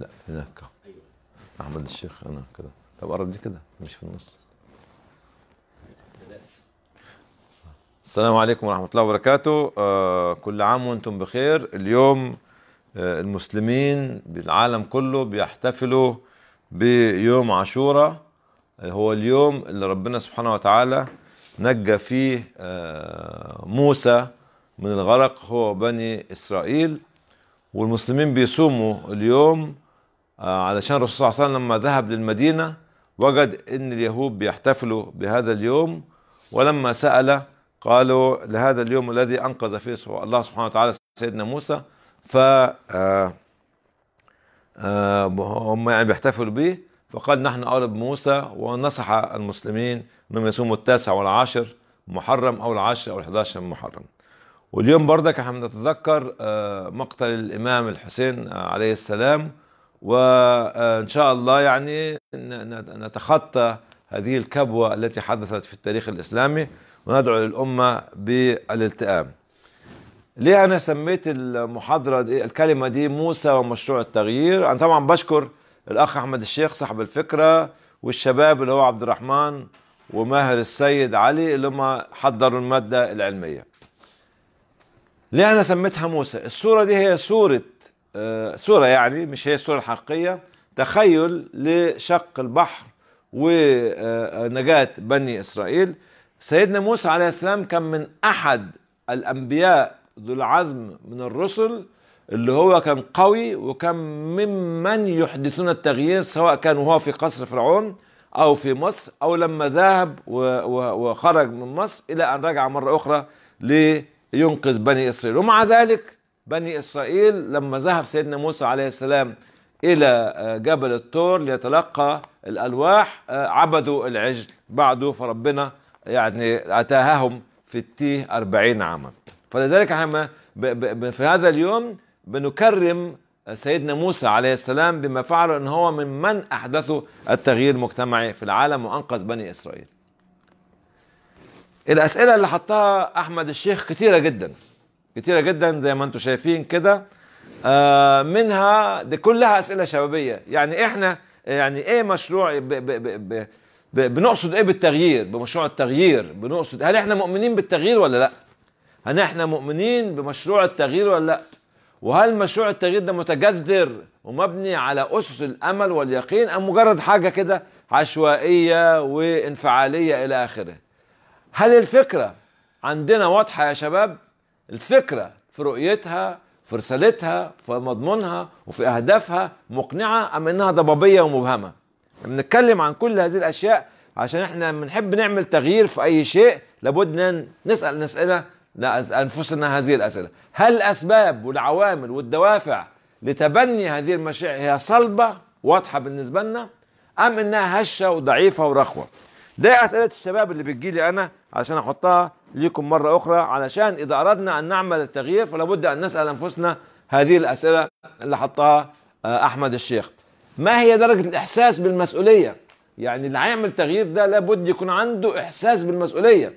لا هناك احمد الشيخ انا كده طب قرب لي كده مش في النص السلام عليكم ورحمة الله وبركاته آه كل عام وانتم بخير اليوم آه المسلمين بالعالم كله بيحتفلوا بيوم عاشوراء آه، هو اليوم اللي ربنا سبحانه وتعالى نجى فيه آه موسى من الغرق هو بني إسرائيل والمسلمين بيصوموا اليوم آه، علشان الرسول صلى الله عليه وسلم لما ذهب للمدينة وجد أن اليهود بيحتفلوا بهذا اليوم ولما سأل قالوا لهذا اليوم الذي أنقذ فيه الله سبحانه وتعالى سيدنا موسى ف آه، آه، هم يعني بيحتفلوا به فقال نحن أولى بموسى ونصح المسلمين أنهم يصوموا التاسع والعاشر محرم أو العاشر أو الحداشر من محرم واليوم بردك احنا بنتذكر مقتل الإمام الحسين عليه السلام وان شاء الله يعني نتخطى هذه الكبوه التي حدثت في التاريخ الاسلامي وندعو للامه بالالتئام. ليه انا سميت المحاضره دي الكلمه دي موسى ومشروع التغيير؟ انا طبعا بشكر الاخ احمد الشيخ صاحب الفكره والشباب اللي هو عبد الرحمن وماهر السيد علي اللي هم حضروا الماده العلميه. ليه انا سميتها موسى؟ الصوره دي هي صوره صورة يعني مش هي الصورة الحقيقية تخيل لشق البحر ونجاة بني إسرائيل سيدنا موسى عليه السلام كان من أحد الأنبياء ذو العزم من الرسل اللي هو كان قوي وكان ممن يحدثون التغيير سواء كان وهو في قصر فرعون أو في مصر أو لما ذهب وخرج من مصر إلى أن رجع مرة أخرى لينقذ بني إسرائيل ومع ذلك بني إسرائيل لما ذهب سيدنا موسى عليه السلام إلى آه، جبل الطور ليتلقى الألواح آه، عبدوا العجل بعده فربنا يعني أتاههم في التيه أربعين عاما فلذلك احنا في هذا اليوم بنكرم آه، سيدنا موسى عليه السلام بما فعله ان هو من من احدثوا التغيير المجتمعي في العالم وانقذ بني اسرائيل الاسئله اللي حطها احمد الشيخ كثيره جدا كتيرة جدا زي ما انتم شايفين كده آه منها دي كلها اسئله شبابيه يعني احنا يعني ايه مشروع ب ب ب ب ب بنقصد ايه بالتغيير بمشروع التغيير بنقصد هل احنا مؤمنين بالتغيير ولا لا هل احنا مؤمنين بمشروع التغيير ولا لا وهل مشروع التغيير ده متجذر ومبني على اسس الامل واليقين ام مجرد حاجه كده عشوائيه وانفعاليه الى اخره هل الفكره عندنا واضحه يا شباب الفكرة في رؤيتها في رسالتها في مضمونها وفي أهدافها مقنعة أم إنها ضبابية ومبهمة بنتكلم عن كل هذه الأشياء عشان إحنا بنحب نعمل تغيير في أي شيء لابد نسأل نسألة أنفسنا هذه الأسئلة هل الأسباب والعوامل والدوافع لتبني هذه المشاعر هي صلبة واضحة بالنسبة لنا أم إنها هشة وضعيفة ورخوة ده اسئله الشباب اللي بتجي لي انا عشان احطها ليكم مره اخرى علشان اذا اردنا ان نعمل التغيير فلا بد ان نسال انفسنا هذه الاسئله اللي حطها آه، احمد الشيخ ما هي درجه الاحساس بالمسؤوليه يعني اللي هيعمل تغيير ده لابد يكون عنده احساس بالمسؤوليه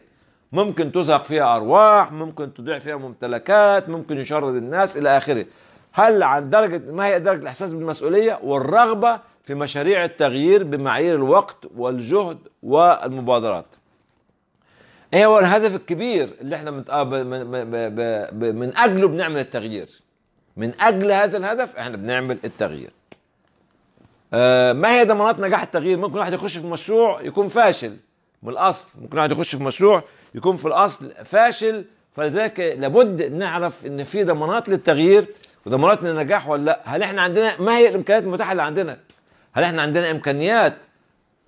ممكن تزهق فيها ارواح ممكن تضيع فيها ممتلكات ممكن يشرد الناس الى اخره هل عن درجه ما هي درجه الاحساس بالمسؤوليه والرغبه في مشاريع التغيير بمعايير الوقت والجهد والمبادرات ايه هو الهدف الكبير اللي احنا من آه، اجله بنعمل التغيير من اجل هذا الهدف احنا بنعمل التغيير آه ما هي ضمانات نجاح التغيير ممكن واحد يخش في مشروع يكون فاشل من الاصل ممكن واحد يخش في مشروع يكون في الاصل فاشل فلذلك لابد نعرف ان في ضمانات للتغيير وضمانات للنجاح ولا لا هل احنا عندنا ما هي الامكانيات المتاحه اللي عندنا هل احنا عندنا امكانيات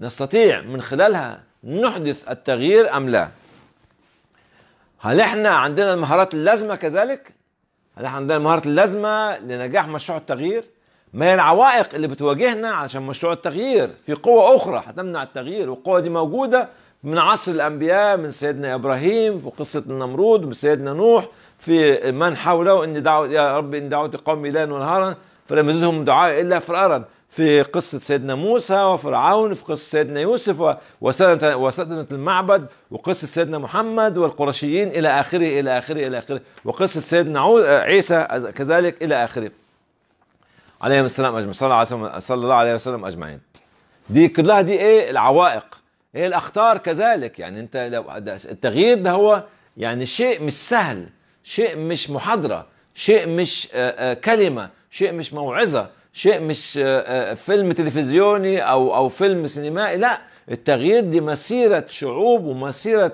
نستطيع من خلالها نحدث التغيير ام لا هل احنا عندنا المهارات اللازمه كذلك هل احنا عندنا المهارات اللازمه لنجاح مشروع التغيير ما هي العوائق اللي بتواجهنا علشان مشروع التغيير في قوة أخرى هتمنع التغيير والقوة دي موجودة من عصر الأنبياء من سيدنا إبراهيم في قصة النمرود من سيدنا نوح في من حوله إن دعوت يا رب إن دعوت قومي ليلا ونهارا فلم يزدهم دعاء إلا فرارا في قصة سيدنا موسى وفرعون في قصة سيدنا يوسف وسدنة, وسدنة المعبد وقصة سيدنا محمد والقرشيين إلى آخره إلى آخره إلى آخره وقصة سيدنا عيسى كذلك إلى آخره عليهم السلام أجمعين صلى الله عليه وسلم أجمعين دي كلها دي إيه العوائق هي إيه الأخطار كذلك يعني أنت لو التغيير ده هو يعني شيء مش سهل شيء مش محاضرة شيء مش آه، آه، كلمة شيء مش موعظة شيء مش آه، آه، فيلم تلفزيوني او او فيلم سينمائي لا التغيير دي مسيره شعوب ومسيره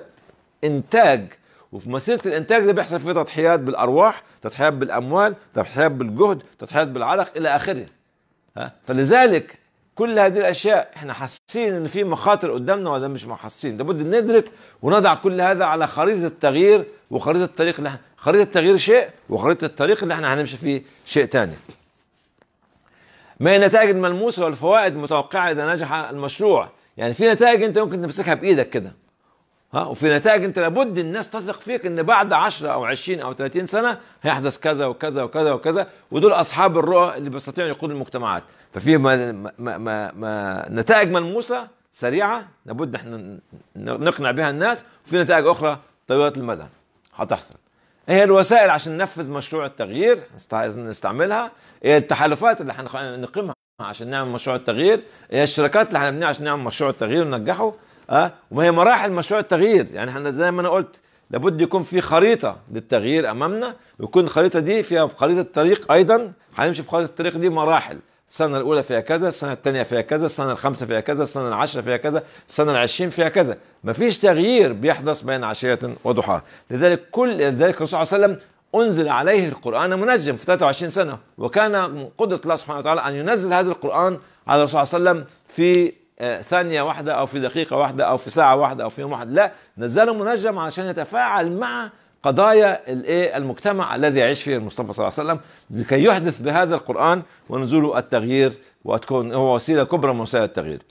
انتاج وفي مسيره الانتاج ده بيحصل فيه تضحيات بالارواح تضحيات بالاموال تضحيات بالجهد تضحيات بالعلق الى اخره ها فلذلك كل هذه الاشياء احنا حاسين ان في مخاطر قدامنا ولا مش حاسين لابد ندرك ونضع كل هذا على خريطه التغيير وخريطه الطريق اللي خريطه التغيير شيء وخريطه الطريق اللي احنا هنمشي فيه شيء ثاني ما هي النتائج الملموسه والفوائد المتوقعه اذا نجح المشروع يعني في نتائج انت ممكن تمسكها بايدك كده ها وفي نتائج انت لابد الناس تثق فيك ان بعد 10 او 20 او 30 سنه هيحدث كذا وكذا وكذا وكذا ودول اصحاب الرؤى اللي بيستطيعوا يقودوا المجتمعات ففي ما ما ما ما نتائج ملموسه سريعه لابد احنا نقنع بها الناس وفي نتائج اخرى طويله المدى هتحصل هي الوسائل عشان ننفذ مشروع التغيير نستعملها هي التحالفات اللي احنا نقيمها عشان نعمل مشروع التغيير هي الشركات اللي هنبنيها عشان نعمل مشروع التغيير وننجحه اه وما هي مراحل مشروع التغيير يعني احنا زي ما انا قلت لابد يكون في خريطه للتغيير امامنا ويكون الخريطه دي فيها في خريطه الطريق ايضا هنمشي في خريطه الطريق دي مراحل السنة الأولى فيها كذا السنة الثانية فيها كذا السنة الخامسة فيها كذا السنة العاشرة فيها كذا السنة العشرين فيها كذا مفيش تغيير بيحدث بين عشية وضحاها لذلك كل لذلك الرسول صلى الله عليه وسلم أنزل عليه القرآن منجم في 23 سنة وكان من قدرة الله سبحانه وتعالى أن ينزل هذا القرآن على الرسول صلى الله عليه وسلم في آه، ثانية واحدة أو في دقيقة واحدة أو في ساعة واحدة أو في يوم واحد لا نزله منجم علشان يتفاعل مع قضايا المجتمع الذي يعيش فيه المصطفى صلى الله عليه وسلم لكي يحدث بهذا القرآن ونزوله التغيير وتكون هو وسيلة كبرى من وسائل التغيير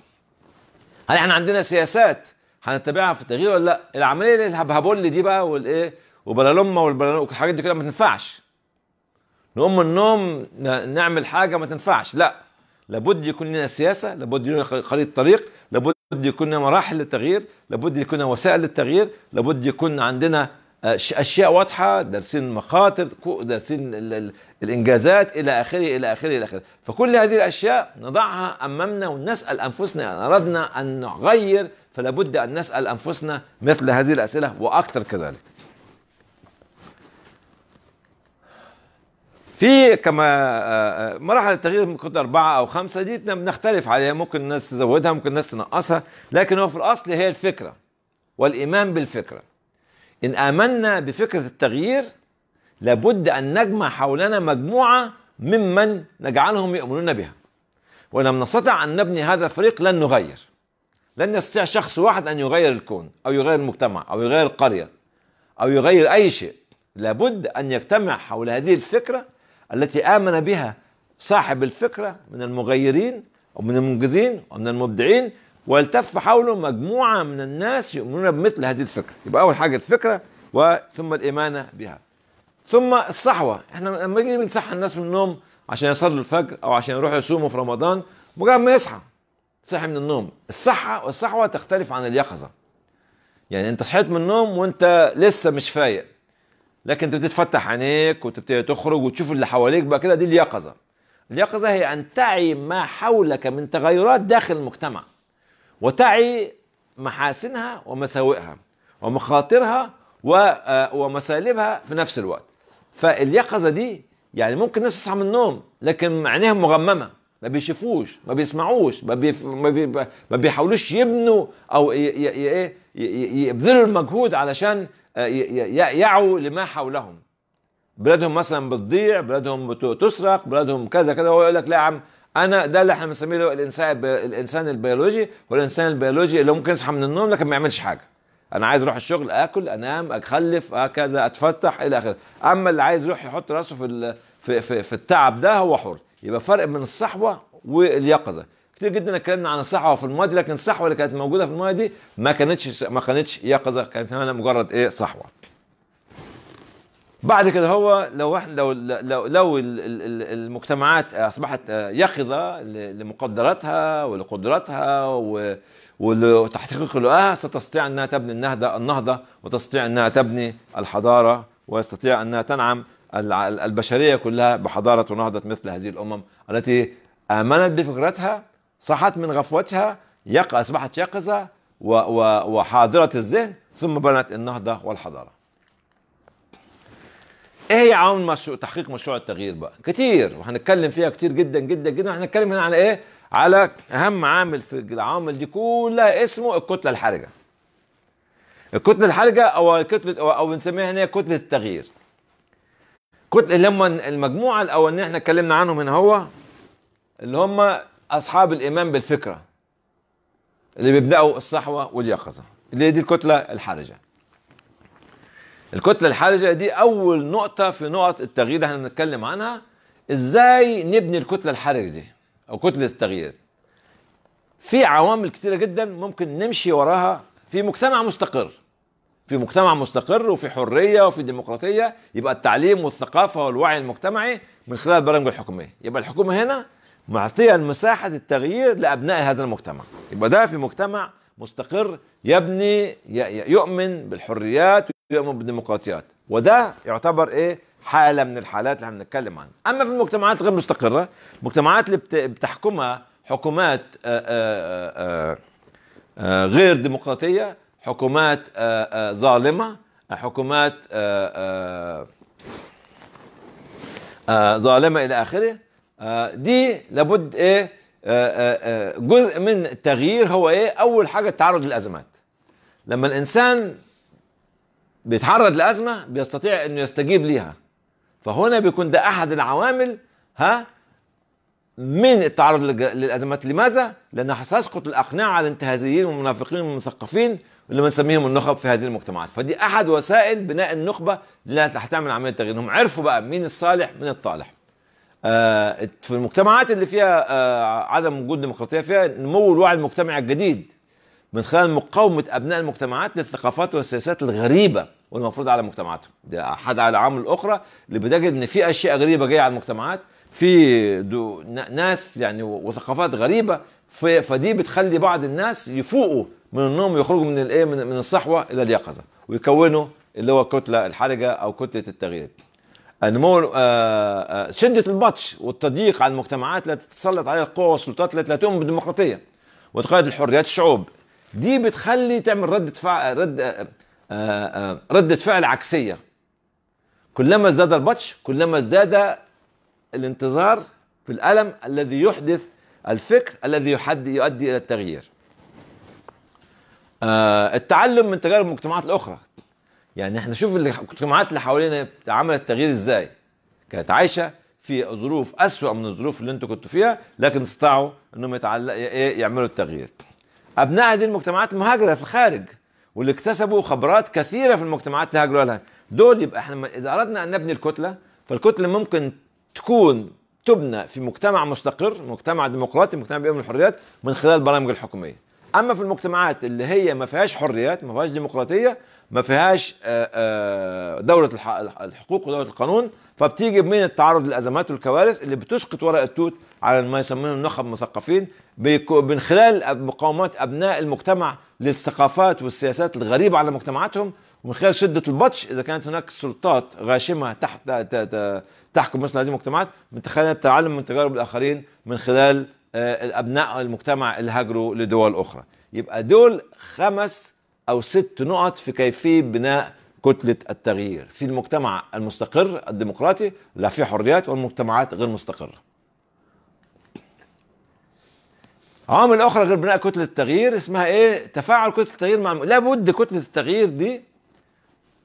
هل احنا عندنا سياسات هنتبعها في التغيير ولا لا العملية اللي الهبهبولي دي بقى والايه وبلالومة والبلالومة والحاجات دي كلها ما تنفعش نقوم النوم نعمل حاجة ما تنفعش لا لابد يكون لنا سياسة لابد يكون لنا خريطة طريق لابد يكون لنا مراحل للتغيير لابد يكون لنا وسائل للتغيير لابد يكون عندنا اشياء واضحه دارسين مخاطر دارسين الانجازات الى اخره الى اخره الى اخره فكل هذه الاشياء نضعها امامنا ونسال انفسنا ان اردنا ان نغير فلا بد ان نسال انفسنا مثل هذه الاسئله واكثر كذلك في كما آه، آه، مراحل التغيير ممكن أربعة أو خمسة دي بنختلف عليها ممكن الناس تزودها ممكن الناس تنقصها لكن هو في الأصل هي الفكرة والإيمان بالفكرة إن آمنا بفكرة التغيير لابد أن نجمع حولنا مجموعة ممن نجعلهم يؤمنون بها وإن لم نستطع أن نبني هذا الفريق لن نغير لن يستطيع شخص واحد أن يغير الكون أو يغير المجتمع أو يغير القرية أو يغير أي شيء لابد أن يجتمع حول هذه الفكرة التي آمن بها صاحب الفكرة من المغيرين ومن المنجزين ومن المبدعين والتف حوله مجموعة من الناس يؤمنون بمثل هذه الفكرة يبقى أول حاجة الفكرة وثم الإيمان بها ثم الصحوة احنا لما نيجي نصحى الناس من النوم عشان يصلوا الفجر أو عشان يروحوا يصوموا في رمضان مجرد ما يصحى صحي من النوم الصحة والصحوة تختلف عن اليقظة يعني انت صحيت من النوم وانت لسه مش فايق لكن انت بتتفتح عينيك وتبتدي تخرج وتشوف اللي حواليك بقى كده دي اليقظة اليقظة هي أن تعي ما حولك من تغيرات داخل المجتمع وتعي محاسنها ومساوئها ومخاطرها آه، ومسالبها في نفس الوقت فاليقظه دي يعني ممكن الناس تصحى من النوم لكن عينيهم مغممه ما بيشوفوش ما بيسمعوش ما, بيف... ما, بي... ما بيحاولوش يبنوا او ي... ي... ي... إيه، يبذلوا المجهود علشان آه، يعوا لما حولهم بلادهم مثلا بتضيع بلادهم بتسرق بلادهم كذا كذا هو يقول لك لا يا عم انا ده اللي احنا بنسميه الانسان الانسان البيولوجي والانسان البيولوجي اللي ممكن يصحى من النوم لكن ما يعملش حاجه انا عايز اروح الشغل اكل انام اخلف كذا اتفتح الى اخره اما اللي عايز يروح يحط راسه في في, في في التعب ده هو حر يبقى فرق من الصحوه واليقظه كتير جدا اتكلمنا عن الصحوه في الماضي لكن الصحوه اللي كانت موجوده في الماضي دي ما كانتش ما كانتش يقظه كانت مجرد ايه صحوه بعد كده هو لو احنا لو لو, لو المجتمعات اصبحت يقظه لمقدراتها ولقدراتها وتحقيق لؤاها ستستطيع انها تبني النهضه النهضه وتستطيع انها تبني الحضاره ويستطيع انها تنعم البشريه كلها بحضاره ونهضه مثل هذه الامم التي امنت بفكرتها صحت من غفوتها اصبحت يقظه وحاضره الذهن ثم بنت النهضه والحضاره ايه هي عوامل مشروع تحقيق مشروع التغيير بقى كتير وهنتكلم فيها كتير جدا جدا جدا هنتكلم هنا على ايه على اهم عامل في العوامل دي كلها اسمه الكتله الحرجه الكتله الحرجه او كتله او, أو بنسميها هنا كتله التغيير كتله لما المجموعه الاولانيه احنا اتكلمنا عنهم هنا هو اللي هم اصحاب الايمان بالفكره اللي بيبداوا الصحوه واليقظه اللي هي دي الكتله الحرجه الكتله الحرجه دي اول نقطه في نقط التغيير اللي احنا بنتكلم عنها ازاي نبني الكتله الحرجه دي او كتله التغيير في عوامل كتيره جدا ممكن نمشي وراها في مجتمع مستقر في مجتمع مستقر وفي حريه وفي ديمقراطيه يبقى التعليم والثقافه والوعي المجتمعي من خلال البرامج الحكوميه يبقى الحكومه هنا معطيه المساحه التغيير لابناء هذا المجتمع يبقى ده في مجتمع مستقر يبني يؤمن بالحريات يؤمن بالديمقراطيات وده يعتبر ايه حاله من الحالات اللي احنا بنتكلم عنها اما في المجتمعات غير مستقره المجتمعات اللي بتحكمها حكومات آه، آه، آه، غير ديمقراطيه حكومات ظالمه حكومات ظالمه الى اخره دي لابد ايه جزء من التغيير هو ايه اول حاجه التعرض للازمات لما الانسان بيتعرض لأزمة بيستطيع أنه يستجيب ليها فهنا بيكون ده أحد العوامل ها من التعرض للأزمات لماذا؟ لأنها ستسقط الأقنعة على الانتهازيين والمنافقين والمثقفين اللي بنسميهم النخب في هذه المجتمعات فدي أحد وسائل بناء النخبة اللي هتعمل عملية تغيير هم عرفوا بقى مين الصالح من الطالح آه في المجتمعات اللي فيها آه عدم وجود ديمقراطية فيها نمو الوعي المجتمعي الجديد من خلال مقاومه ابناء المجتمعات للثقافات والسياسات الغريبه والمفروض على مجتمعاتهم ده احد على العامل الاخرى اللي بتجد ان في اشياء غريبه جايه على المجتمعات في ناس يعني وثقافات غريبه فدي بتخلي بعض الناس يفوقوا من النوم ويخرجوا من الايه من, الصحوه الى اليقظه ويكونوا اللي هو الكتله الحرجه او كتله التغيير النمو شده آه، آه، البطش والتضييق على المجتمعات التي تتسلط عليها القوى والسلطات التي لا تؤمن بالديمقراطيه وتقيد الحريات الشعوب دي بتخلي تعمل ردة فعل رد آه، آه، ردة فعل عكسية كلما ازداد البطش كلما ازداد الانتظار في الألم الذي يحدث الفكر الذي يؤدي إلى التغيير آه، التعلم من تجارب المجتمعات الأخرى يعني احنا شوف المجتمعات اللي حوالينا عملت التغيير ازاي كانت عايشة في ظروف أسوأ من الظروف اللي انتوا كنتوا فيها لكن استطاعوا انهم يعملوا التغيير ابناء هذه المجتمعات المهاجره في الخارج واللي اكتسبوا خبرات كثيره في المجتمعات اللي هاجروا لها دول يبقى احنا اذا اردنا ان نبني الكتله فالكتله ممكن تكون تبنى في مجتمع مستقر مجتمع ديمقراطي مجتمع بيؤمن الحريات من خلال البرامج الحكوميه اما في المجتمعات اللي هي ما فيهاش حريات ما فيهاش ديمقراطيه ما فيهاش آه، آه، دوله الحقوق ودوله القانون فبتيجي من التعرض للازمات والكوارث اللي بتسقط ورق التوت على ما يسمونه النخب مثقفين من خلال مقاومات ابناء المجتمع للثقافات والسياسات الغريبه على مجتمعاتهم ومن خلال شده البطش اذا كانت هناك سلطات غاشمه تحت تحكم مثل هذه المجتمعات من خلال التعلم من تجارب الاخرين من خلال آه، الابناء المجتمع اللي هاجروا لدول اخرى يبقى دول خمس او ست نقط في كيفيه بناء كتلة التغيير في المجتمع المستقر الديمقراطي لا في حريات والمجتمعات غير مستقرة عوامل اه اخرى غير بناء كتله التغيير اسمها ايه تفاعل كتله التغيير مع لابد كتله التغيير دي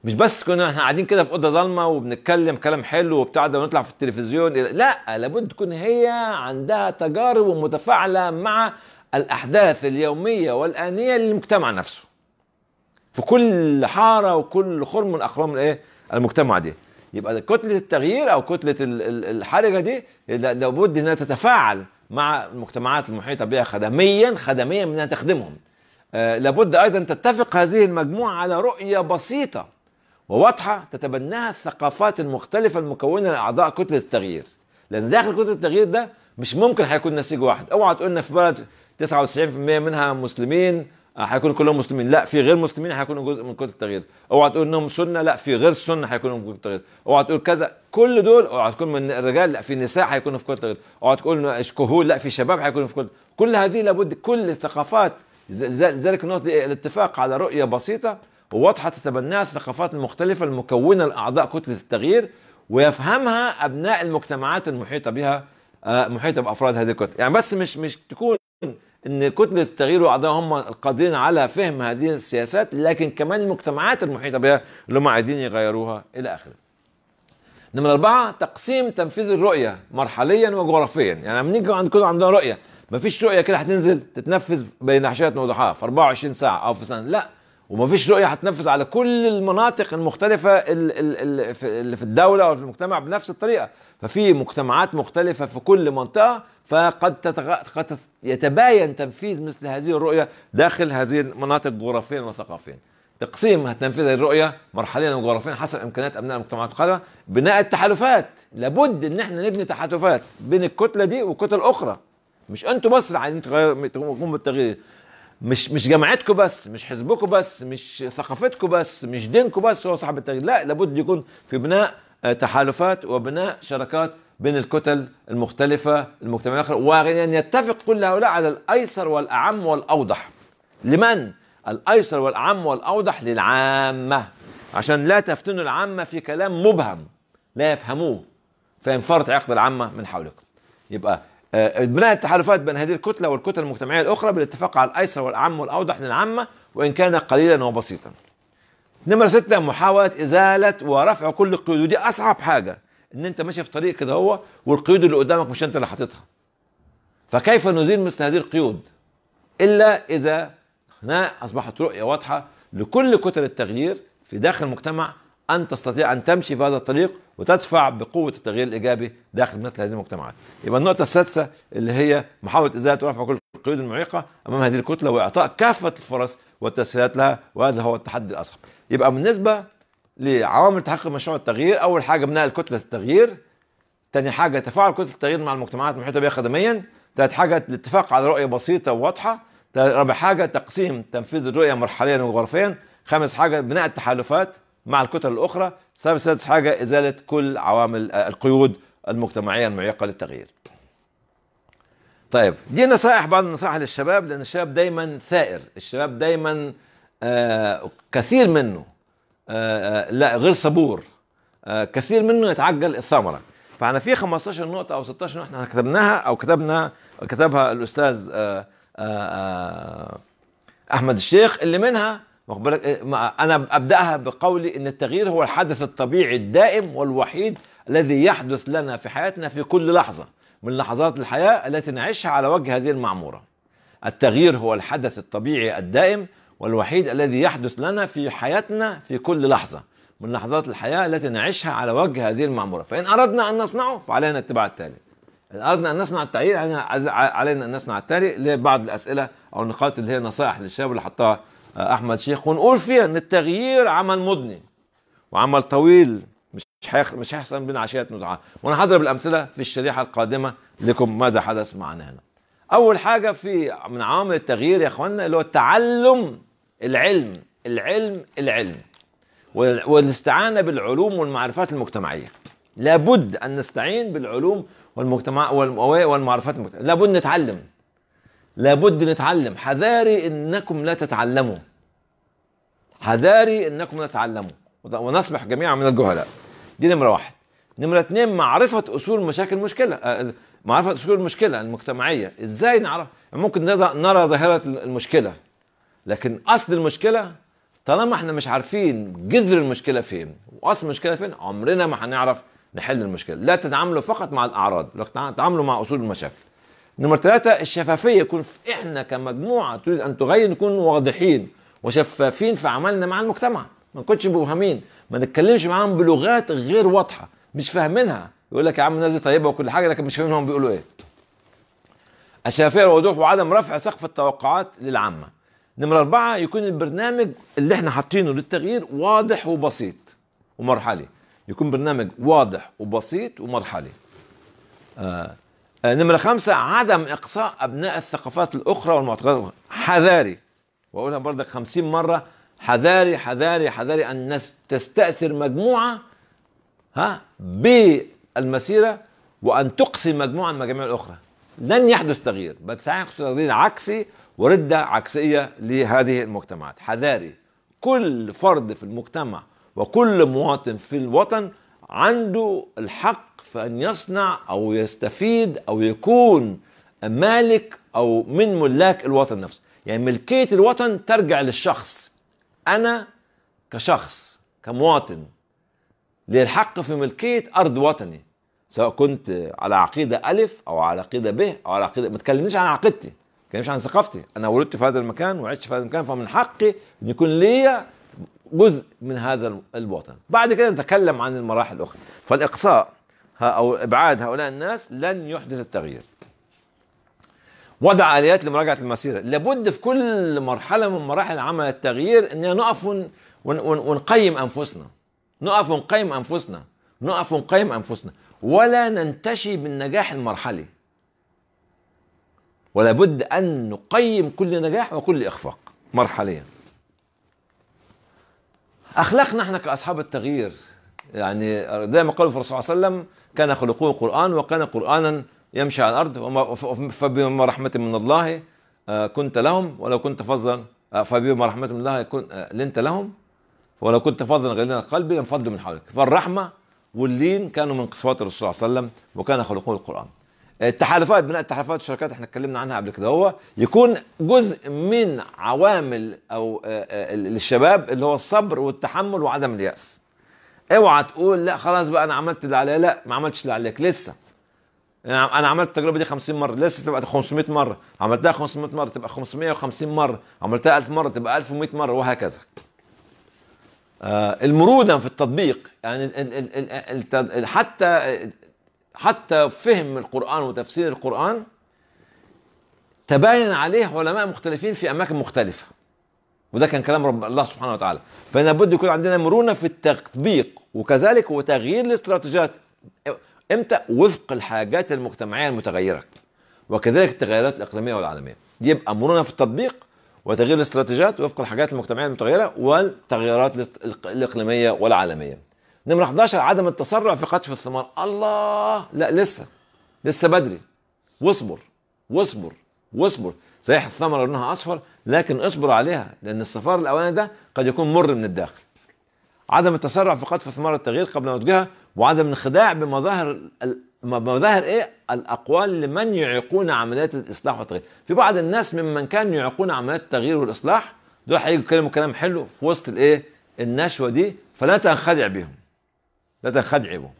مش بس كنا احنا قاعدين كده في اوضه ضلمه وبنتكلم كلام حلو وبتاع ده ونطلع في التلفزيون لا لابد تكون هي عندها تجارب ومتفاعله مع الاحداث اليوميه والانيه للمجتمع نفسه في كل حاره وكل خرم من اخرام الايه المجتمع دي يبقى كتله التغيير او كتله الحرجه دي لابد انها تتفاعل مع المجتمعات المحيطه بها خدميا خدميا من تخدمهم آه لابد ايضا تتفق هذه المجموعه على رؤيه بسيطه وواضحه تتبناها الثقافات المختلفه المكونه لاعضاء كتله التغيير لان داخل كتله التغيير ده مش ممكن هيكون نسيج واحد اوعى تقولنا في بلد 99% منها مسلمين هيكونوا كلهم مسلمين لا في غير مسلمين هيكونوا جزء من كتله التغيير اوعى تقول انهم سنه لا في غير سنه هيكونوا من كتله التغيير اوعى تقول كذا كل دول اوعى تكون من الرجال لا في نساء هيكونوا في كتله التغيير اوعى تقول كهول لا في شباب هيكونوا في كل كل هذه لابد كل الثقافات لذلك نعطي الاتفاق على رؤيه بسيطه وواضحه تتبناها الثقافات المختلفه المكونه لاعضاء كتله التغيير ويفهمها ابناء المجتمعات المحيطه بها آه، محيطه بافراد هذه الكتله يعني بس مش مش تكون ان كتله التغيير والاعضاء هم القادرين على فهم هذه السياسات لكن كمان المجتمعات المحيطه بها اللي هم عايزين يغيروها الى اخره. نمرة أربعة تقسيم تنفيذ الرؤية مرحليا وجغرافيا، يعني لما نيجي عند كل عندنا رؤية، مفيش رؤية كده هتنزل تتنفذ بين حشيات وضحاها في 24 ساعة أو في سنة، لا وما فيش رؤيه هتنفذ على كل المناطق المختلفه اللي في الدوله او في المجتمع بنفس الطريقه ففي مجتمعات مختلفه في كل منطقه فقد تتغ... قد يتباين تنفيذ مثل هذه الرؤيه داخل هذه المناطق جغرافيا وثقافيا تقسيم تنفيذ الرؤيه مرحليا وجغرافيا حسب امكانيات ابناء المجتمعات القادمه بناء التحالفات لابد ان احنا نبني تحالفات بين الكتله دي والكتله الاخرى مش انتوا بس اللي عايزين تقوموا بالتغيير مش مش جامعتكم بس مش حزبكم بس مش ثقافتكم بس مش دينكم بس هو صاحب التغيير لا لابد يكون في بناء آه، تحالفات وبناء شراكات بين الكتل المختلفة المجتمعية الأخرى وأن يتفق كل هؤلاء على الأيسر والأعم والأوضح لمن؟ الأيسر والأعم والأوضح للعامة عشان لا تفتنوا العامة في كلام مبهم لا يفهموه فينفرط عقد العامة من حولكم يبقى آه، بناء التحالفات بين هذه الكتلة والكتل المجتمعية الأخرى بالاتفاق على الأيسر والأعم والأوضح للعامة وإن كان قليلا وبسيطا نمرة ستة محاولة إزالة ورفع كل القيود ودي أصعب حاجة إن أنت ماشي في طريق كده هو والقيود اللي قدامك مش أنت اللي حاططها فكيف نزيل مثل هذه القيود إلا إذا هنا أصبحت رؤية واضحة لكل كتل التغيير في داخل المجتمع أن تستطيع أن تمشي في هذا الطريق وتدفع بقوة التغيير الإيجابي داخل مثل هذه المجتمعات يبقى النقطة السادسة اللي هي محاولة إزالة ورفع كل القيود المعيقة أمام هذه الكتلة وإعطاء كافة الفرص والتسهيلات لها وهذا هو التحدي الأصعب يبقى بالنسبة لعوامل تحقق مشروع التغيير أول حاجة بناء كتلة التغيير ثاني حاجة تفاعل كتلة التغيير مع المجتمعات المحيطة بها خدميا ثالث حاجة الاتفاق على رؤية بسيطة وواضحة رابع حاجة تقسيم تنفيذ الرؤية مرحليا وجغرافيا خامس حاجة بناء التحالفات مع الكتل الاخرى السبب السادس حاجه ازاله كل عوامل آه، القيود المجتمعيه المعيقه للتغيير طيب دي نصائح بعض النصائح للشباب لان الشباب دايما ثائر الشباب دايما آه، كثير منه آه، لا غير صبور كثير منه يتعجل الثمره فاحنا في 15 نقطه او 16 نقطه احنا كتبناها او كتبنا كتبها الاستاذ احمد الشيخ اللي منها واخد بالك إيه، انا ابداها بقولي ان التغيير هو الحدث الطبيعي الدائم والوحيد الذي يحدث لنا في حياتنا في كل لحظه من لحظات الحياه التي نعيشها على وجه هذه المعموره. التغيير هو الحدث الطبيعي الدائم والوحيد الذي يحدث لنا في حياتنا في كل لحظه من لحظات الحياه التي نعيشها على وجه هذه المعموره، فان اردنا ان نصنعه فعلينا اتباع التالي. ان اردنا ان نصنع التغيير علينا ان نصنع التالي لبعض الاسئله او النقاط اللي هي نصائح للشباب اللي حطها احمد شيخ ونقول فيها ان التغيير عمل مدني وعمل طويل مش حيخ... مش هيحصل بين عشيه ودعاء وانا هضرب الامثله في الشريحه القادمه لكم ماذا حدث معنا هنا اول حاجه في من عوامل التغيير يا اخوانا اللي هو التعلم العلم العلم العلم والاستعانه بالعلوم والمعرفات المجتمعيه لابد ان نستعين بالعلوم والمجتمع والمعرفات المجتمعيه لابد نتعلم لابد نتعلم حذاري انكم لا تتعلموا حذاري انكم تتعلموا ونصبح جميعا من الجهلاء دي نمره واحد نمره اثنين معرفه اصول مشاكل المشكله آه، معرفه اصول المشكله المجتمعيه ازاي نعرف ممكن نرى ظاهره المشكله لكن اصل المشكله طالما احنا مش عارفين جذر المشكله فين واصل المشكله فين عمرنا ما هنعرف نحل المشكله لا تتعاملوا فقط مع الاعراض لكن تتعاملوا مع اصول المشاكل نمرة ثلاثة الشفافية يكون احنا كمجموعة تريد ان تغير نكون واضحين وشفافين في عملنا مع المجتمع ما نكونش مبهمين ما نتكلمش معاهم بلغات غير واضحه مش فاهمينها يقول لك يا عم الناس دي طيبه وكل حاجه لكن مش فاهمين هم بيقولوا ايه الشفافيه والوضوح وعدم رفع سقف التوقعات للعامه نمرة أربعة يكون البرنامج اللي احنا حاطينه للتغيير واضح وبسيط ومرحلي يكون برنامج واضح وبسيط ومرحلي آه. آه. نمرة خمسة عدم إقصاء أبناء الثقافات الأخرى والمعتقدات الأخرى حذاري واقولها بردك خمسين مرة حذاري حذاري حذاري أن تستأثر مجموعة ها بالمسيرة وأن تقسم مجموعة من المجاميع الأخرى لن يحدث تغيير بل سيحدث تغيير عكسي وردة عكسية لهذه المجتمعات حذاري كل فرد في المجتمع وكل مواطن في الوطن عنده الحق في أن يصنع أو يستفيد أو يكون مالك أو من ملاك الوطن نفسه يعني ملكية الوطن ترجع للشخص أنا كشخص كمواطن لي الحق في ملكية أرض وطني سواء كنت على عقيدة ألف أو على عقيدة ب أو على عقيدة ما تكلمنيش عن عقيدتي ما تكلمنيش عن ثقافتي أنا ولدت في هذا المكان وعشت في هذا المكان فمن حقي أن يكون لي جزء من هذا الوطن بعد كده نتكلم عن المراحل الأخرى فالإقصاء أو إبعاد هؤلاء الناس لن يحدث التغيير وضع اليات لمراجعه المسيره لابد في كل مرحله من مراحل عمل التغيير ان نقف ونقيم انفسنا نقف ونقيم انفسنا نقف ونقيم انفسنا ولا ننتشي بالنجاح المرحلي ولابد ان نقيم كل نجاح وكل اخفاق مرحليا اخلاقنا احنا كاصحاب التغيير يعني زي ما في الرسول صلى الله عليه وسلم كان خلقه قران وكان قرانا يمشي على الارض فبما رحمه من الله آه، كنت لهم ولو كنت فظا آه، فبما رحمه من الله آه، لنت لهم ولو كنت فظا غليظ القلب لانفضوا من حولك فالرحمه واللين كانوا من صفات الرسول صلى الله عليه وسلم وكان خلقه القران التحالفات بناء التحالفات والشركات احنا اتكلمنا عنها قبل كده هو يكون جزء من عوامل او الشباب اللي هو الصبر والتحمل وعدم الياس اوعى تقول لا خلاص بقى انا عملت اللي عليا لا ما عملتش اللي عليك لسه انا عملت التجربه دي 50 مره لسه تبقى 500 مره عملتها 500 مره تبقى 550 مره عملتها 1000 مره تبقى 1100 مره وهكذا آه، المرونه في التطبيق يعني حتى حتى فهم القران وتفسير القران تباين عليه علماء مختلفين في اماكن مختلفه وده كان كلام رب الله سبحانه وتعالى فلابد يكون عندنا مرونه في التطبيق وكذلك وتغيير الاستراتيجيات امتى وفق الحاجات المجتمعيه المتغيره وكذلك التغيرات الاقليميه والعالميه يبقى مرونه في التطبيق وتغيير الاستراتيجيات وفق الحاجات المجتمعيه المتغيره والتغيرات الاقليميه والعالميه نمره 11 عدم التسرع في قطف الثمار الله لا لسه لسه بدري واصبر واصبر واصبر صحيح الثمره لونها اصفر لكن اصبر عليها لان الصفار الاولاني ده قد يكون مر من الداخل عدم التسرع في قطف ثمار التغيير قبل نضجها وعدم الخداع بمظاهر مظاهر ايه الاقوال لمن يعيقون عمليات الاصلاح والتغيير في بعض الناس ممن كانوا يعيقون عمليات التغيير والاصلاح دول هيجوا يتكلموا كلام حلو في وسط الايه النشوه دي فلا تنخدع بهم لا تنخدع بهم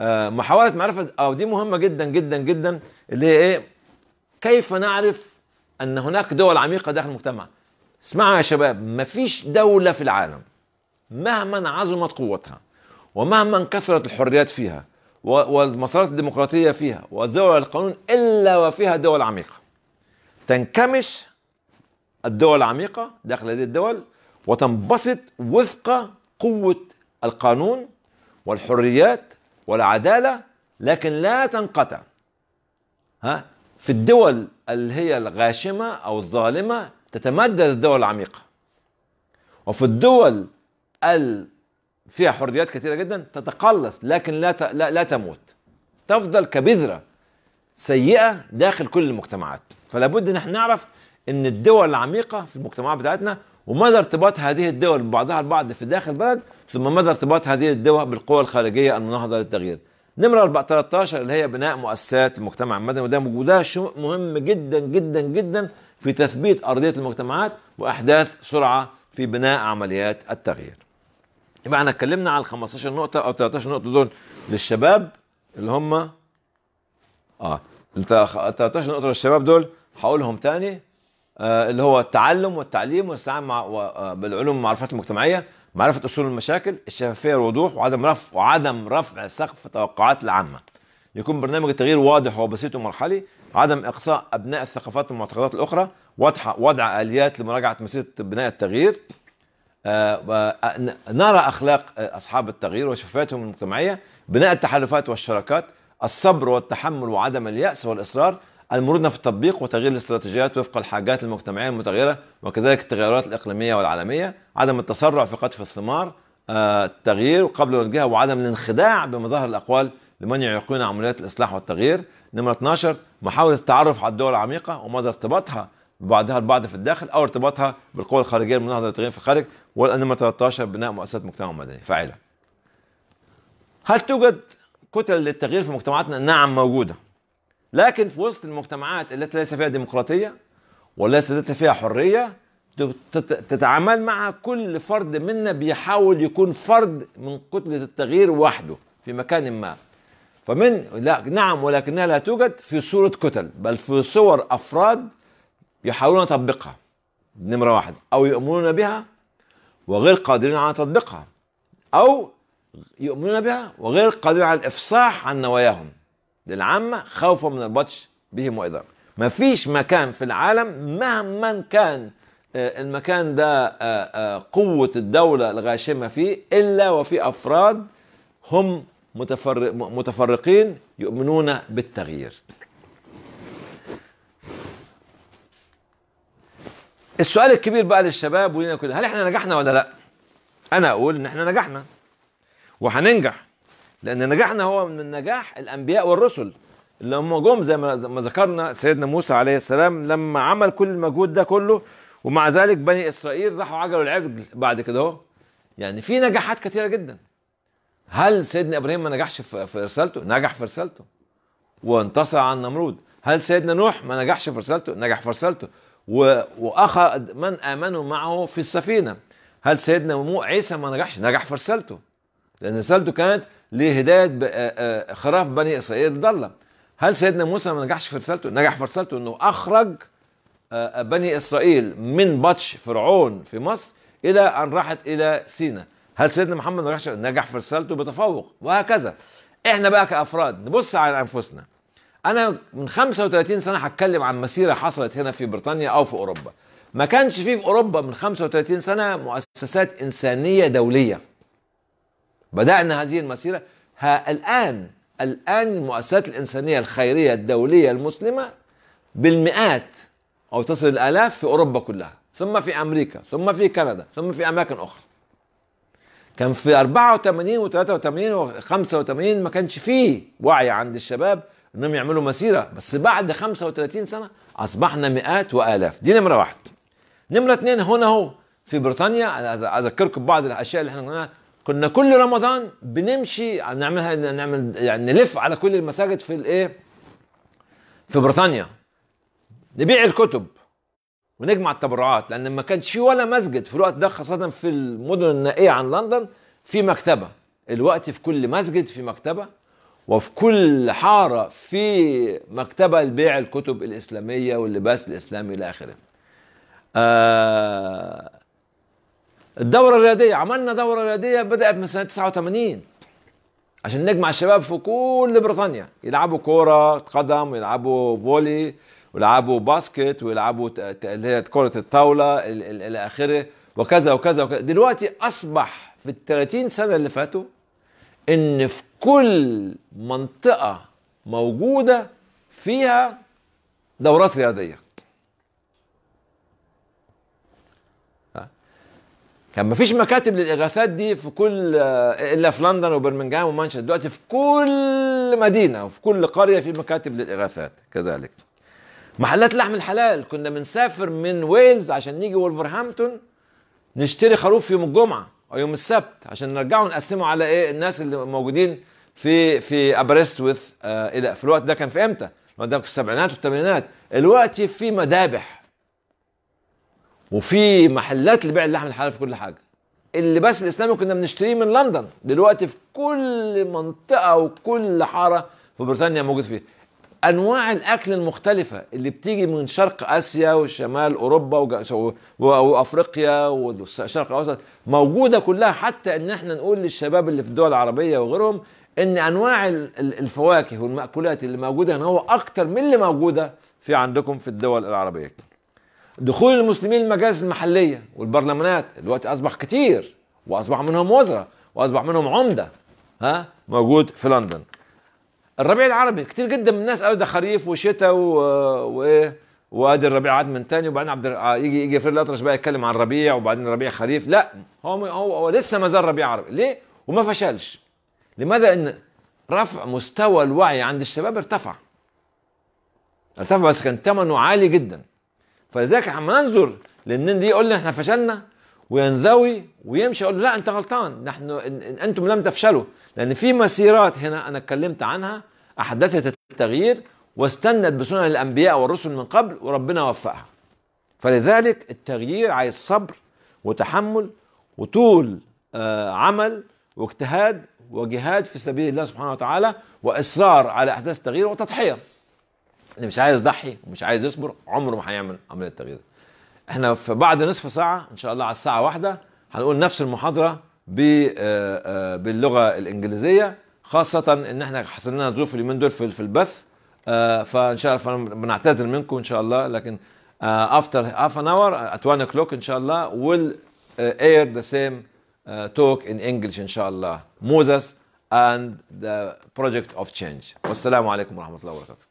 آه محاوله معرفه او آه، دي مهمه جدا جدا جدا اللي هي ايه كيف نعرف ان هناك دول عميقه داخل المجتمع اسمعوا يا شباب مفيش دوله في العالم مهما عظمت قوتها ومهما كثرت الحريات فيها والمسارات الديمقراطية فيها والدول القانون إلا وفيها دول عميقة تنكمش الدول العميقة داخل هذه الدول وتنبسط وفق قوة القانون والحريات والعدالة لكن لا تنقطع ها في الدول اللي هي الغاشمة أو الظالمة تتمدد الدول العميقة وفي الدول ال فيها حريات كثيره جدا تتقلص لكن لا ت... لا, لا تموت تفضل كبذره سيئه داخل كل المجتمعات فلا بد ان احنا نعرف ان الدول العميقه في المجتمعات بتاعتنا وماذا ارتباط هذه الدول ببعضها البعض في داخل البلد ثم ماذا ارتباط هذه الدول بالقوى الخارجيه المناهضه للتغيير نمرة 13 اللي هي بناء مؤسسات المجتمع المدني وده وده شيء مهم جدا جدا جدا في تثبيت أرضية المجتمعات وأحداث سرعة في بناء عمليات التغيير يبقى احنا اتكلمنا على 15 نقطه او 13 نقطه دول للشباب اللي هم اه ال 13 نقطه للشباب دول هقولهم تاني آه اللي هو التعلم والتعليم والاستعانه بالعلوم والمعرفات المجتمعيه معرفه اصول المشاكل الشفافيه والوضوح وعدم رفع وعدم رفع سقف التوقعات العامه يكون برنامج التغيير واضح وبسيط ومرحلي عدم اقصاء ابناء الثقافات والمعتقدات الاخرى وضع اليات لمراجعه مسيره بناء التغيير آه، آه، نرى أخلاق آه، أصحاب التغيير وشفافيتهم المجتمعية بناء التحالفات والشراكات الصبر والتحمل وعدم اليأس والإصرار المرونة في التطبيق وتغيير الاستراتيجيات وفق الحاجات المجتمعية المتغيرة وكذلك التغيرات الإقليمية والعالمية عدم التسرع في قطف الثمار التغيير قبل والجهة وعدم الانخداع بمظاهر الأقوال لمن يعيقون عمليات الإصلاح والتغيير نمرة 12 محاولة التعرف على الدول العميقة ومدى ارتباطها ببعضها البعض في الداخل أو ارتباطها بالقوى الخارجية المناهضة للتغيير في الخارج والأنمة 13 بناء مؤسسات مجتمع مدني فاعلة هل توجد كتل للتغيير في مجتمعاتنا؟ نعم موجودة لكن في وسط المجتمعات التي ليس فيها ديمقراطية وليس فيها حرية تتعامل مع كل فرد منا بيحاول يكون فرد من كتلة التغيير وحده في مكان ما فمن لا نعم ولكنها لا توجد في صورة كتل بل في صور أفراد يحاولون تطبيقها نمرة واحد أو يؤمنون بها وغير قادرين على تطبيقها أو يؤمنون بها وغير قادرين على الإفصاح عن نواياهم للعامة خوفا من البطش بهم وإضرار ما فيش مكان في العالم مهما كان آه، المكان ده آه، آه، قوة الدولة الغاشمة فيه إلا وفي أفراد هم متفرقين يؤمنون بالتغيير السؤال الكبير بقى للشباب ولينا كده هل احنا نجحنا ولا لا انا اقول ان احنا نجحنا وهننجح لان نجاحنا هو من نجاح الانبياء والرسل اللي هم جم زي ما ذكرنا سيدنا موسى عليه السلام لما عمل كل المجهود ده كله ومع ذلك بني اسرائيل راحوا عجلوا العجل بعد كده اهو يعني في نجاحات كثيره جدا هل سيدنا ابراهيم ما نجحش في رسالته نجح في رسالته وانتصر على النمرود هل سيدنا نوح ما نجحش في رسالته نجح في رسالته واخذ من امنوا معه في السفينه هل سيدنا عيسى ما نجحش نجح في رسالته لان رسالته كانت لهدايه خراف بني اسرائيل الضاله هل سيدنا موسى ما نجحش في رسالته نجح في رسالته انه اخرج بني اسرائيل من بطش فرعون في مصر الى ان راحت الى سينا هل سيدنا محمد نجح في رسالته بتفوق وهكذا احنا بقى كافراد نبص على انفسنا انا من 35 سنه هتكلم عن مسيره حصلت هنا في بريطانيا او في اوروبا ما كانش فيه في اوروبا من 35 سنه مؤسسات انسانيه دوليه بدانا هذه المسيره ها الان الان المؤسسات الانسانيه الخيريه الدوليه المسلمه بالمئات او تصل الالاف في اوروبا كلها ثم في امريكا ثم في كندا ثم في اماكن اخرى كان في 84 و83 و85 ما كانش فيه وعي عند الشباب انهم يعملوا مسيره بس بعد 35 سنه اصبحنا مئات والاف دي نمره واحد نمره اثنين هنا هو في بريطانيا اذكركم ببعض الاشياء اللي احنا قلناها كنا كل رمضان بنمشي نعملها نعمل يعني نلف على كل المساجد في الايه في بريطانيا نبيع الكتب ونجمع التبرعات لان ما كانش في ولا مسجد في الوقت ده خاصه في المدن النائيه عن لندن في مكتبه الوقت في كل مسجد في مكتبه وفي كل حارة في مكتبة لبيع الكتب الإسلامية واللباس الإسلامي إلى آخره. آه الدورة الرياضية عملنا دورة رياضية بدأت من سنة 89 عشان نجمع الشباب في كل بريطانيا يلعبوا كورة قدم ويلعبوا فولي ويلعبوا باسكت ويلعبوا اللي هي كرة الطاولة إلى آخره وكذا وكذا وكذا دلوقتي أصبح في ال 30 سنة اللي فاتوا إن في كل منطقة موجودة فيها دورات رياضية كان مفيش مكاتب للاغاثات دي في كل الا في لندن وبرمنجهام ومانشستر دلوقتي في كل مدينه وفي كل قريه في مكاتب للاغاثات كذلك محلات لحم الحلال كنا بنسافر من ويلز عشان نيجي ولفرهامبتون نشتري خروف يوم الجمعه يوم السبت عشان نرجعه نقسمه على ايه الناس اللي موجودين في في ابريست آه، الى في الوقت ده كان في امتى؟ الوقت ده في السبعينات والثمانينات الوقت في مذابح وفي محلات لبيع اللحم الحلال في كل حاجه اللباس الاسلامي كنا بنشتريه من لندن دلوقتي في كل منطقه وكل حاره في بريطانيا موجود فيه انواع الاكل المختلفه اللي بتيجي من شرق اسيا وشمال اوروبا وافريقيا والشرق الاوسط موجوده كلها حتى ان احنا نقول للشباب اللي في الدول العربيه وغيرهم ان انواع الفواكه والمأكولات اللي موجوده هنا هو اكتر من اللي موجوده في عندكم في الدول العربيه دخول المسلمين المجالس المحليه والبرلمانات دلوقتي اصبح كتير واصبح منهم وزراء واصبح منهم عمده ها موجود في لندن الربيع العربي كتير جدا من الناس قالوا ده خريف وشتاء وايه وادي الربيع عاد من تاني وبعدين عبد آه، يجي يجي فريد الاطرش بقى يتكلم عن الربيع وبعدين الربيع خريف لا هو هو, هو لسه ما زال ربيع عربي ليه؟ وما فشلش لماذا؟ ان رفع مستوى الوعي عند الشباب ارتفع ارتفع بس كان ثمنه عالي جدا فلذلك لما ننظر لان دي يقول لنا احنا فشلنا وينذوي ويمشي يقول له لا انت غلطان نحن انتم لم تفشلوا لان في مسيرات هنا انا اتكلمت عنها احدثت التغيير واستنت بسنن الانبياء والرسل من قبل وربنا وفقها فلذلك التغيير عايز صبر وتحمل وطول آه، عمل واجتهاد وجهاد في سبيل الله سبحانه وتعالى واصرار على احداث التغيير وتضحيه اللي مش عايز يضحي ومش عايز يصبر عمره ما هيعمل عمليه التغيير احنا في بعد نصف ساعة ان شاء الله على الساعة واحدة هنقول نفس المحاضرة آه، آه، باللغة الانجليزية خاصة ان احنا حصل لنا ظروف اليومين دول في البث آه، فان شاء الله بنعتذر منكم ان شاء الله لكن after half an hour at 1 o'clock ان شاء الله ويل air the same talk in English ان شاء الله Moses and the project of change والسلام عليكم ورحمة الله وبركاته